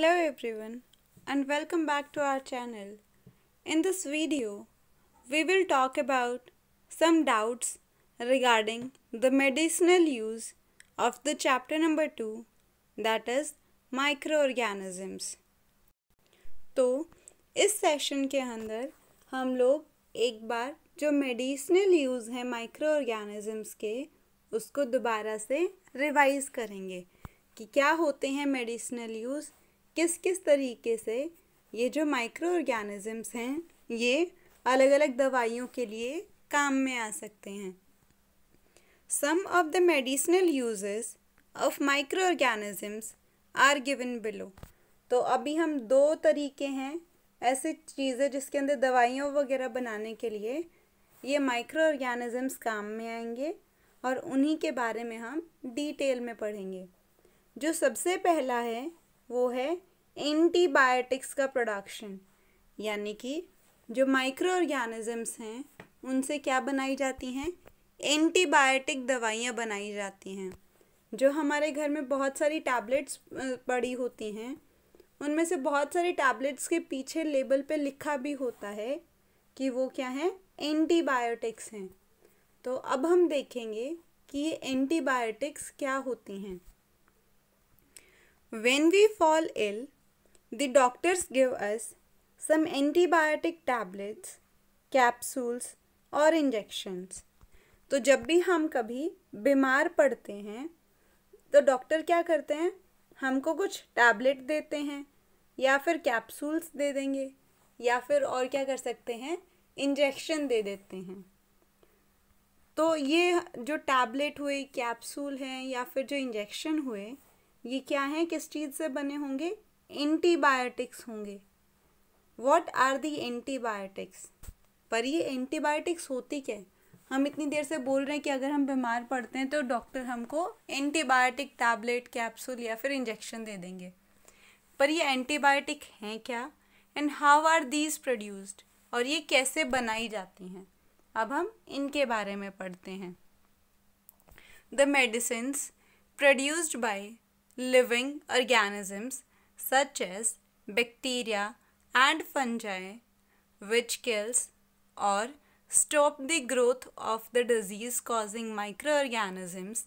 Hello everyone and welcome back to our channel. In this video, we will talk about some doubts regarding the medicinal use of the chapter number 2 that is microorganisms. तो इस session के अंदर हम लोग एक बार जो medicinal use है माइक्रो ऑर्गेनिज़म्स के उसको दोबारा से रिवाइज़ करेंगे कि क्या होते हैं मेडिसिनल यूज़ किस किस तरीके से ये जो माइक्रो ऑर्गेनिज़म्स हैं ये अलग अलग दवाइयों के लिए काम में आ सकते हैं some of the medicinal uses of micro organisms are given below तो अभी हम दो तरीके हैं ऐसे चीज़ें जिसके अंदर दवाइयों वगैरह बनाने के लिए ये माइक्रो ऑर्गेनिज़म्स काम में आएंगे और उन्हीं के बारे में हम डिटेल में पढ़ेंगे जो सबसे पहला है वो है एंटीबायोटिक्स का प्रोडक्शन यानी कि जो माइक्रो ऑर्गेनिजम्स हैं उनसे क्या बनाई जाती हैं एंटीबायोटिक दवाइयाँ बनाई जाती हैं जो हमारे घर में बहुत सारी टैबलेट्स पड़ी होती हैं उनमें से बहुत सारी टैबलेट्स के पीछे लेबल पे लिखा भी होता है कि वो क्या है एंटीबायोटिक्स हैं तो अब हम देखेंगे कि ये एंटीबायोटिक्स क्या होती हैं When we fall ill, the doctors give us some antibiotic tablets, capsules और injections. तो जब भी हम कभी बीमार पड़ते हैं तो डॉक्टर क्या करते हैं हमको कुछ टैबलेट देते हैं या फिर कैप्सूल्स दे देंगे या फिर और क्या कर सकते हैं इंजेक्शन दे देते हैं तो ये जो टैबलेट हुए कैप्सूल हैं या फिर जो इंजेक्शन हुए ये क्या है किस चीज़ से बने होंगे एंटीबायोटिक्स होंगे वॉट आर दी एंटीबायोटिक्स पर ये एंटीबायोटिक्स होती क्या हम इतनी देर से बोल रहे हैं कि अगर हम बीमार पड़ते हैं तो डॉक्टर हमको एंटीबायोटिक टैबलेट कैप्सूल या फिर इंजेक्शन दे देंगे पर ये एंटीबायोटिक हैं क्या and how are these produced और ये कैसे बनाई जाती हैं अब हम इनके बारे में पढ़ते हैं the medicine produced by living organisms such as bacteria and fungi which kills or stop the growth of the disease causing microorganisms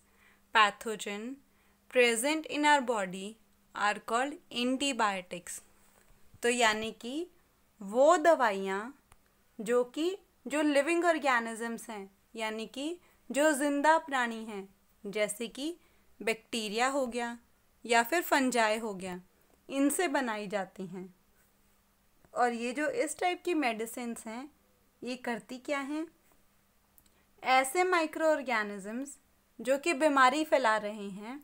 pathogen present in our body are called antibiotics तो यानी कि वो दवाइयाँ जो कि जो लिविंग ऑर्गेनिजम्स हैं यानी कि जो ज़िंदा प्राणी हैं जैसे कि बैक्टीरिया हो गया या फिर फंजाए हो गया इनसे बनाई जाती हैं और ये जो इस टाइप की मेडिसिन हैं ये करती क्या हैं ऐसे माइक्रो ऑर्गेनिज़म्स जो कि बीमारी फैला रहे हैं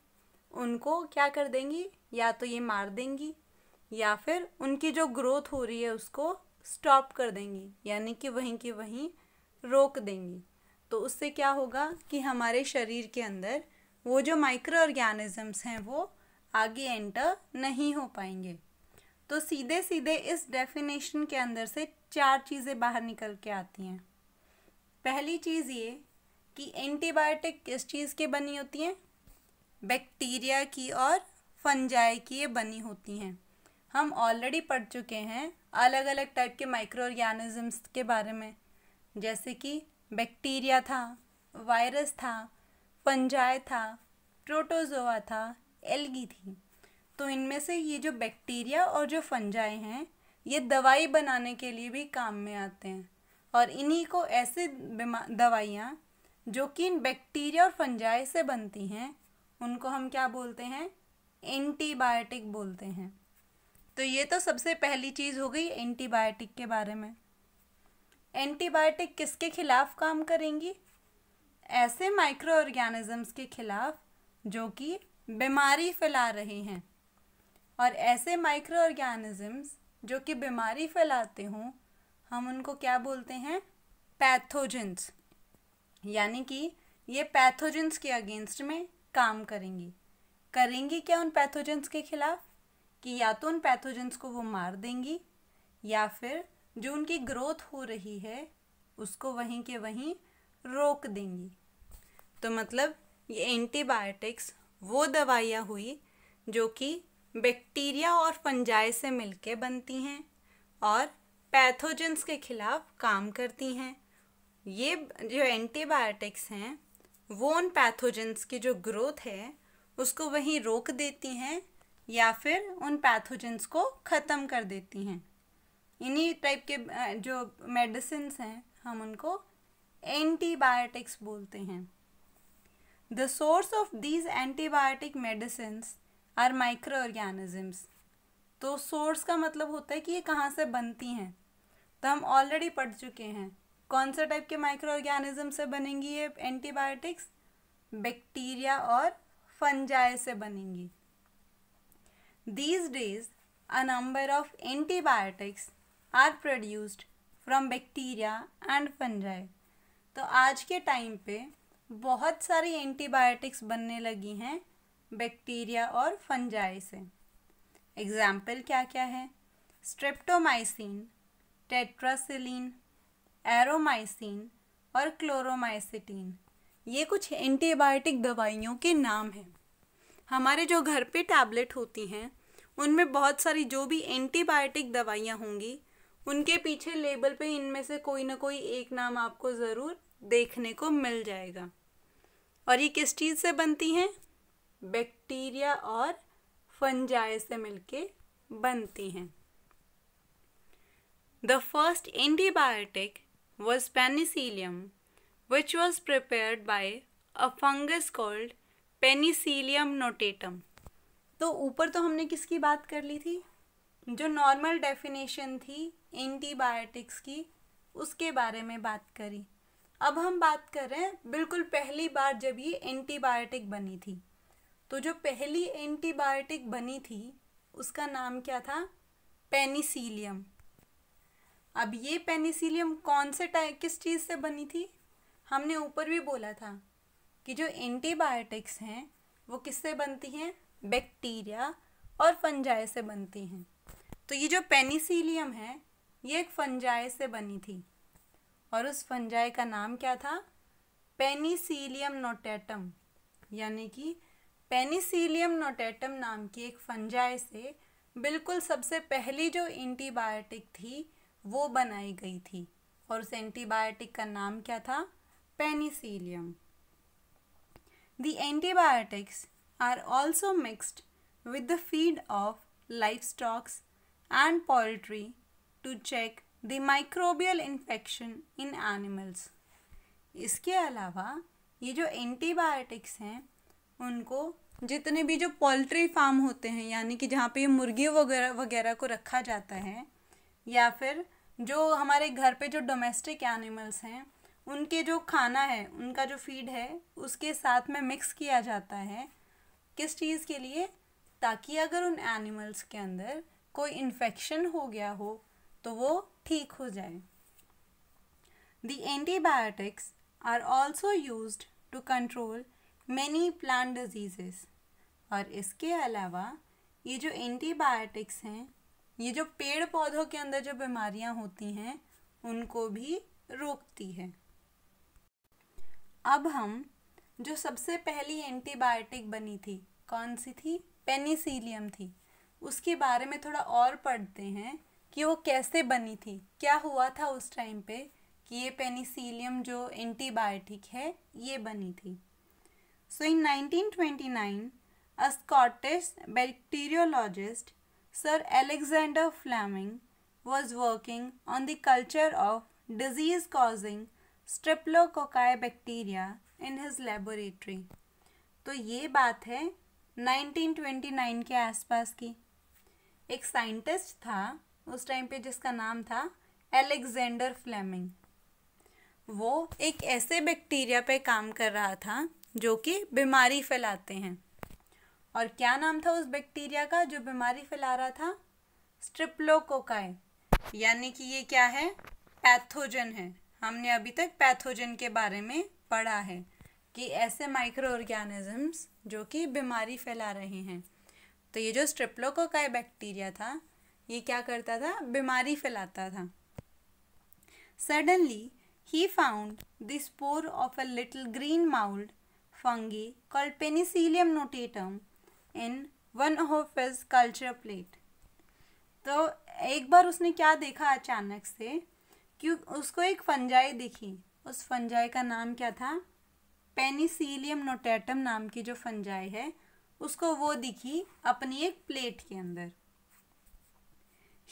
उनको क्या कर देंगी या तो ये मार देंगी या फिर उनकी जो ग्रोथ हो रही है उसको स्टॉप कर देंगी यानी कि वहीं की वहीं रोक देंगी तो उससे क्या होगा कि हमारे शरीर के अंदर वो जो माइक्रो ऑर्गेनिज़म्स हैं वो आगे एंटर नहीं हो पाएंगे तो सीधे सीधे इस डेफिनेशन के अंदर से चार चीज़ें बाहर निकल के आती हैं पहली चीज़ ये कि एंटीबायोटिक किस चीज़ के बनी होती हैं बैक्टीरिया की और फंजाई की ये बनी होती हैं हम ऑलरेडी पढ़ चुके हैं अलग अलग टाइप के माइक्रो ऑर्गेनिजम्स के बारे में जैसे कि बैक्टीरिया था वायरस था फंजाई था प्रोटोजोआ था एलगी थी तो इनमें से ये जो बैक्टीरिया और जो फंजाए हैं ये दवाई बनाने के लिए भी काम में आते हैं और इन्हीं को ऐसे दवाइयाँ जो कि इन बैक्टीरिया और फंजाए से बनती हैं उनको हम क्या बोलते हैं एंटीबायोटिक बोलते हैं तो ये तो सबसे पहली चीज़ हो गई एंटीबायोटिक के बारे में एंटीबायोटिक किसके खिलाफ काम करेंगी ऐसे माइक्रो ऑर्गेनिजम्स के खिलाफ जो कि बीमारी फैला रहे हैं और ऐसे माइक्रो ऑर्गेनिजम्स जो कि बीमारी फैलाते हों हम उनको क्या बोलते हैं पैथोजेंस यानी कि ये पैथोजेंस के अगेंस्ट में काम करेंगी करेंगी क्या उन पैथोजेंस के खिलाफ कि या तो उन पैथोजेंस को वो मार देंगी या फिर जो उनकी ग्रोथ हो रही है उसको वहीं के वहीं रोक देंगी तो मतलब ये एंटीबायोटिक्स वो दवाइयाँ हुई जो कि बैक्टीरिया और फंजाई से मिलके बनती हैं और पैथोजेंस के खिलाफ काम करती हैं ये जो एंटीबायोटिक्स हैं वो उन पैथोजेंस की जो ग्रोथ है उसको वहीं रोक देती हैं या फिर उन पैथोजेंस को ख़त्म कर देती हैं इन्हीं टाइप के जो मेडिसिन हैं हम उनको एंटीबायोटिक्स बोलते हैं the source of of antibiotic medicine are micro organisms तो सोर्स का मतलब होता है कि ये कहाँ से बनती हैं तो हम ऑलरेडी पढ़ चुके हैं कौन से टाइप के माइक्रो ऑर्गेनिज्म से बनेंगी ये एंटीबायोटिक्स बैक्टीरिया और फंजाए से बनेंगी these days a number of antibiotics are produced from bacteria and fungi तो आज के टाइम पे बहुत सारी एंटीबायोटिक्स बनने लगी हैं बैक्टीरिया और फंजाई से एग्जाम्पल क्या क्या है स्ट्रेप्टोमाइसिन टेट्रासिलीन एरोमाइसिन और क्लोरोमाइसिटीन ये कुछ एंटीबायोटिक दवाइयों के नाम हैं हमारे जो घर पे टैबलेट होती हैं उनमें बहुत सारी जो भी एंटीबायोटिक दवाइयाँ होंगी उनके पीछे लेबल पे इनमें से कोई ना कोई एक नाम आपको ज़रूर देखने को मिल जाएगा और ये किस चीज़ से बनती हैं बैक्टीरिया और फंजाए से मिलके बनती हैं the first antibiotic was penicillium, which was prepare by a fungus called penicillium notatum तो ऊपर तो हमने किसकी बात कर ली थी जो नॉर्मल डेफिनेशन थी एंटीबायोटिक्स की उसके बारे में बात करी अब हम बात कर रहे हैं बिल्कुल पहली बार जब ये एंटीबायोटिक बनी थी तो जो पहली एंटीबायोटिक बनी थी उसका नाम क्या था पेनिसिलियम अब ये पेनिसिलियम कौन से टाइप किस चीज़ से बनी थी हमने ऊपर भी बोला था कि जो एंटीबायोटिक्स हैं वो किससे बनती हैं बैक्टीरिया और फंजाए से बनती हैं तो ये जो पेनिसिलियम है ये एक फंजाए से बनी थी और उस फंजाई का नाम क्या था पेनिसिलियम नोटेटम यानी कि पेनिसिलियम नोटेटम नाम की एक फंजाई से बिल्कुल सबसे पहली जो एंटीबायोटिक थी वो बनाई गई थी और उस एंटीबायोटिक का नाम क्या था penicillium the antibiotics are also mixed with the feed of livestocks and poultry to check the microbial infection in animals इसके अलावा ये जो एंटीबायोटिक्स हैं उनको जितने भी जो पोल्ट्री फार्म होते हैं यानी कि जहाँ पे मुर्गी वगैरह वगैरह को रखा जाता है या फिर जो हमारे घर पे जो डोमेस्टिक एनिमल्स हैं उनके जो खाना है उनका जो फीड है उसके साथ में मिक्स किया जाता है किस चीज़ के लिए ताकि अगर उन एनिमल्स के अंदर कोई इन्फेक्शन हो गया हो तो वो ठीक हो जाए the antibiotics are also use to control many plant diseases और इसके अलावा ये जो एंटीबायोटिक्स हैं ये जो पेड़ पौधों के अंदर जो बीमारियाँ होती हैं उनको भी रोकती है अब हम जो सबसे पहली एंटीबायोटिक बनी थी कौन सी थी पेनिसिलियम थी उसके बारे में थोड़ा और पढ़ते हैं कि वो कैसे बनी थी क्या हुआ था उस टाइम पे कि ये पेनिसिलियम जो एंटीबायोटिक है ये बनी थी so in 1929 a Scottish bacteriologist sir Alexander Fleming was working on the culture of disease causing streptococci bacteria in his laboratory तो ये बात है 1929 के आसपास की एक साइंटिस्ट था उस टाइम पे जिसका नाम था एलेक्जेंडर फ्लेमिंग वो एक ऐसे बैक्टीरिया पे काम कर रहा था जो कि बीमारी फैलाते हैं और क्या नाम था उस बैक्टीरिया का जो बीमारी फैला रहा था स्ट्रिप्लोकोकाई यानी कि ये क्या है पैथोजन है हमने अभी तक पैथोजन के बारे में पढ़ा है कि ऐसे माइक्रो ऑर्गेनिजम्स जो कि बीमारी फैला रहे हैं तो ये जो स्ट्रिप्लोकोकाई बैक्टीरिया था ये क्या करता था बीमारी फैलाता था सडनली ही found the spore of a little green mould fungi called penicillium notatum in one of his culture plate तो एक बार उसने क्या देखा अचानक से क्यों उसको एक फंजाई दिखी उस फंजाई का नाम क्या था पेनिसिलियम नोटेटम नाम की जो फंजाई है उसको वो दिखी अपनी एक प्लेट के अंदर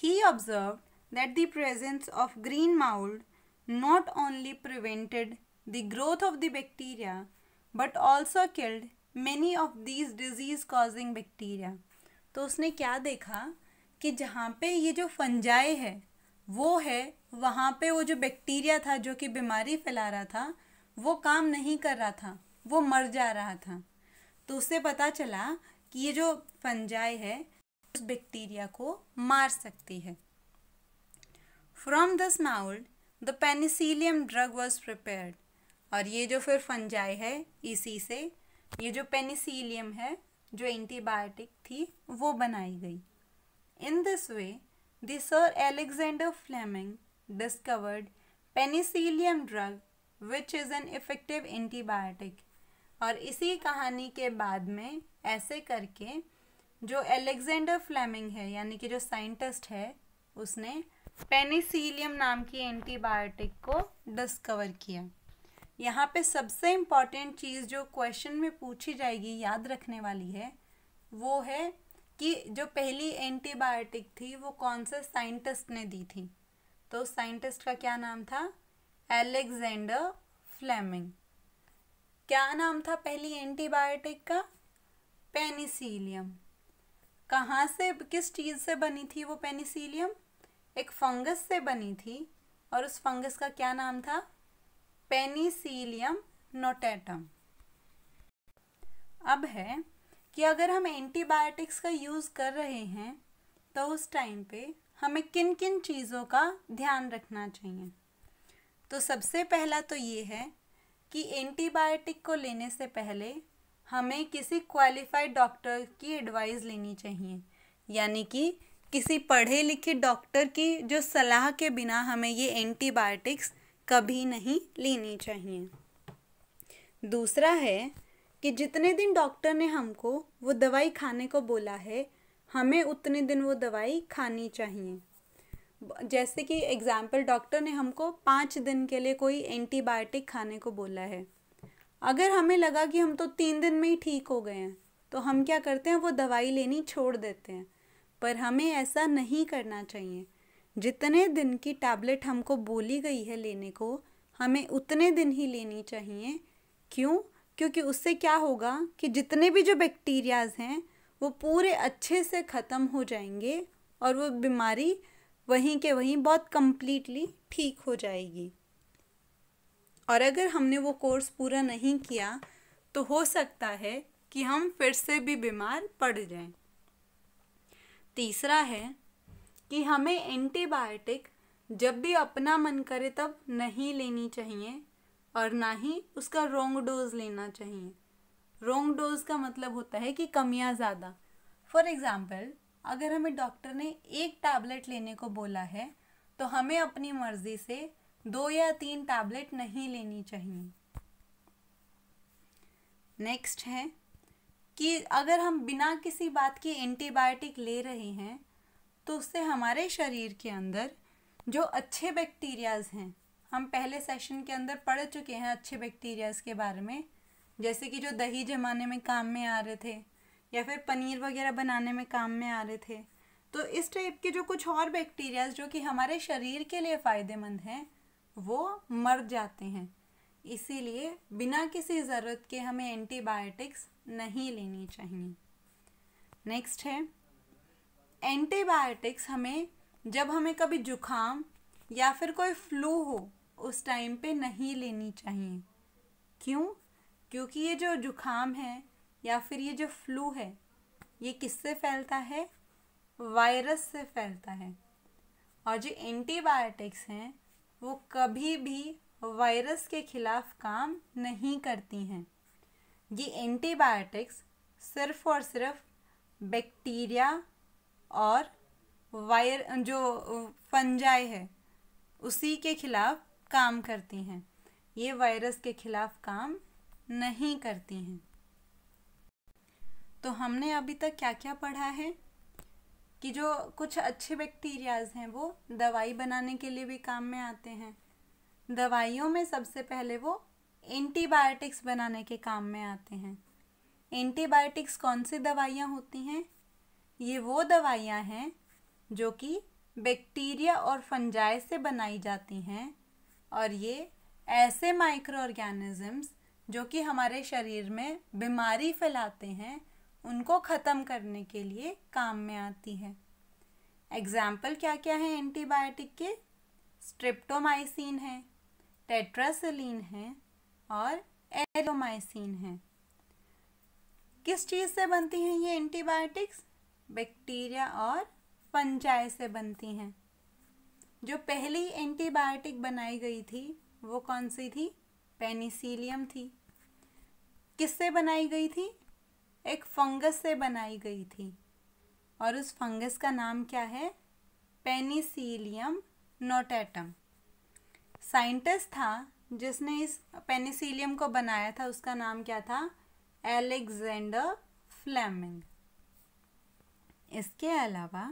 He observed that the presence of green mould not only prevented the growth of the bacteria but also killed many of these disease causing bacteria. तो उसने क्या देखा कि जहाँ पे ये जो फंजाई है वो है वहाँ पे वो जो बैक्टीरिया था जो कि बीमारी फैला रहा था वो काम नहीं कर रहा था वो मर जा रहा था तो उससे पता चला कि ये जो फंजाई है उस बैक्टीरिया को मार सकती है from this mould the penicillium drug was prepared और ये जो फिर फंजाई है इसी से ये जो पेनिसिलियम है जो एंटीबायोटिक थी वो बनाई गई in this way the sir Alexander Fleming discovered penicillium drug which is an effective antibiotic और इसी कहानी के बाद में ऐसे करके जो एलेक्जेंडर फ्लेमिंग है यानी कि जो साइंटिस्ट है उसने पेनिसिलियम नाम की एंटीबायोटिक को डिस्कवर किया यहाँ पे सबसे इम्पॉर्टेंट चीज़ जो क्वेश्चन में पूछी जाएगी याद रखने वाली है वो है कि जो पहली एंटीबायोटिक थी वो कौन से साइंटिस्ट ने दी थी तो साइंटिस्ट का क्या नाम था एलेक्जेंडर फ्लेमिंग क्या नाम था पहली एंटीबायोटिक का पेनिसिलियम कहाँ से किस चीज़ से बनी थी वो पेनिसिलियम एक फंगस से बनी थी और उस फंगस का क्या नाम था पेनिसिलियम नोटेटम अब है कि अगर हम एंटीबायोटिक्स का यूज़ कर रहे हैं तो उस टाइम पे हमें किन किन चीज़ों का ध्यान रखना चाहिए तो सबसे पहला तो ये है कि एंटीबायोटिक को लेने से पहले हमें किसी क्वालिफाइड डॉक्टर की एडवाइस लेनी चाहिए यानी कि किसी पढ़े लिखे डॉक्टर की जो सलाह के बिना हमें ये एंटीबायोटिक्स कभी नहीं लेनी चाहिए दूसरा है कि जितने दिन डॉक्टर ने हमको वो दवाई खाने को बोला है हमें उतने दिन वो दवाई खानी चाहिए जैसे कि एग्ज़ाम्पल डॉक्टर ने हमको पाँच दिन के लिए कोई एंटीबायोटिक खाने को बोला है अगर हमें लगा कि हम तो तीन दिन में ही ठीक हो गए हैं तो हम क्या करते हैं वो दवाई लेनी छोड़ देते हैं पर हमें ऐसा नहीं करना चाहिए जितने दिन की टैबलेट हमको बोली गई है लेने को हमें उतने दिन ही लेनी चाहिए क्यों क्योंकि उससे क्या होगा कि जितने भी जो बैक्टीरियाज हैं वो पूरे अच्छे से ख़त्म हो जाएंगे और वो बीमारी वहीं के वहीं बहुत कम्प्लीटली ठीक हो जाएगी और अगर हमने वो कोर्स पूरा नहीं किया तो हो सकता है कि हम फिर से भी बीमार पड़ जाएं। तीसरा है कि हमें एंटीबायोटिक जब भी अपना मन करे तब नहीं लेनी चाहिए और ना ही उसका रोंग डोज लेना चाहिए रोंग डोज का मतलब होता है कि कमियाँ ज़्यादा फॉर एग्ज़ाम्पल अगर हमें डॉक्टर ने एक टैबलेट लेने को बोला है तो हमें अपनी मर्ज़ी से दो या तीन टैबलेट नहीं लेनी चाहिए नेक्स्ट है कि अगर हम बिना किसी बात के एंटीबायोटिक ले रहे हैं तो उससे हमारे शरीर के अंदर जो अच्छे बैक्टीरियाज हैं हम पहले सेशन के अंदर पढ़ चुके हैं अच्छे बैक्टीरियाज के बारे में जैसे कि जो दही जमाने में काम में आ रहे थे या फिर पनीर वगैरह बनाने में काम में आ रहे थे तो इस टाइप के जो कुछ और बैक्टीरियाज जो कि हमारे शरीर के लिए फ़ायदेमंद हैं वो मर जाते हैं इसीलिए बिना किसी ज़रूरत के हमें एंटीबायोटिक्स नहीं लेनी चाहिए नेक्स्ट है एंटीबायोटिक्स हमें जब हमें कभी जुखाम या फिर कोई फ्लू हो उस टाइम पे नहीं लेनी चाहिए क्यों क्योंकि ये जो जुखाम है या फिर ये जो फ्लू है ये किससे फैलता है वायरस से फैलता है और जो एंटीबायोटिक्स हैं वो कभी भी वायरस के खिलाफ काम नहीं करती हैं ये एंटीबायोटिक्स सिर्फ और सिर्फ बैक्टीरिया और वायर जो फंजाए है उसी के खिलाफ काम करती हैं ये वायरस के खिलाफ काम नहीं करती हैं तो हमने अभी तक क्या क्या पढ़ा है कि जो कुछ अच्छे बैक्टीरियाज हैं वो दवाई बनाने के लिए भी काम में आते हैं दवाइयों में सबसे पहले वो एंटीबायोटिक्स बनाने के काम में आते हैं एंटीबायोटिक्स कौन सी दवाइयाँ होती हैं ये वो दवाइयाँ हैं जो कि बैक्टीरिया और फंजाई से बनाई जाती हैं और ये ऐसे माइक्रो ऑर्गेनिजम्स जो कि हमारे शरीर में बीमारी फैलाते हैं उनको ख़त्म करने के लिए काम में आती है एग्जाम्पल क्या क्या है एंटीबायोटिक के स्ट्रिप्टोमाइसिन है टेट्रासिलीन है और एरोमाइसिन है किस चीज़ से बनती हैं ये एंटीबायोटिक्स बैक्टीरिया और फंजाई से बनती हैं जो पहली एंटीबायोटिक बनाई गई थी वो कौन सी थी पेनिसिलियम थी किससे बनाई गई थी एक फंगस से बनाई गई थी और उस फंगस का नाम क्या है पेनिसिलियम नोटैटम साइंटिस्ट था जिसने इस पेनिसिलियम को बनाया था उसका नाम क्या था एलेक्जेंडर फ्लेमिंग इसके अलावा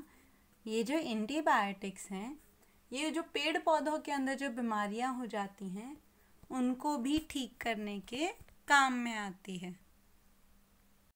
ये जो एंटीबायोटिक्स हैं ये जो पेड़ पौधों के अंदर जो बीमारियां हो जाती हैं उनको भी ठीक करने के काम में आती है